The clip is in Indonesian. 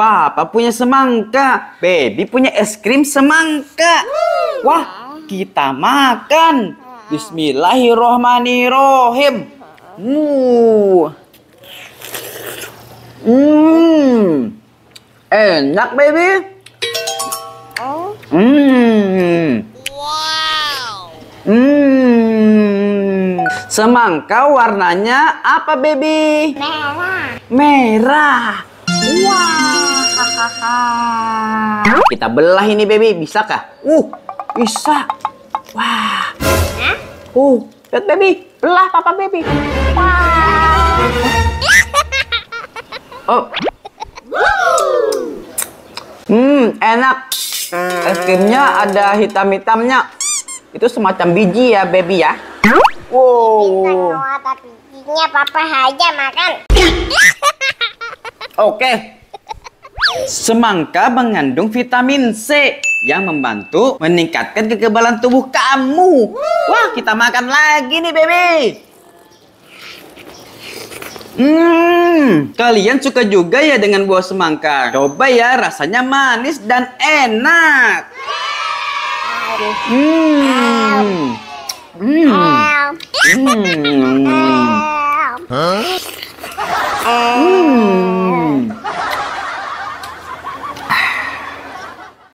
Papa punya semangka, baby punya es krim semangka. Hmm. Wah, kita makan. Bismillahirrohmanirrohim. Mu. Hmm. Enak, baby. Oh. Hmm. Hmm. Semangka warnanya apa, baby? Merah. Merah. Wow. Kita belah ini baby, bisa kah? Uh, bisa. Wah. Uh, lihat baby, belah papa baby. Wah. Oh. Hmm, enak. Es krimnya ada hitam-hitamnya. Itu semacam biji ya, baby ya. Wow. Bijinya papa aja makan. Oke, Semangka mengandung vitamin C yang membantu meningkatkan kekebalan tubuh kamu. Wah, kita makan lagi nih, Baby. Hmm, kalian suka juga ya dengan buah semangka? Coba ya, rasanya manis dan enak. Hmm. Hmm. Hmm. Hmm. hmm.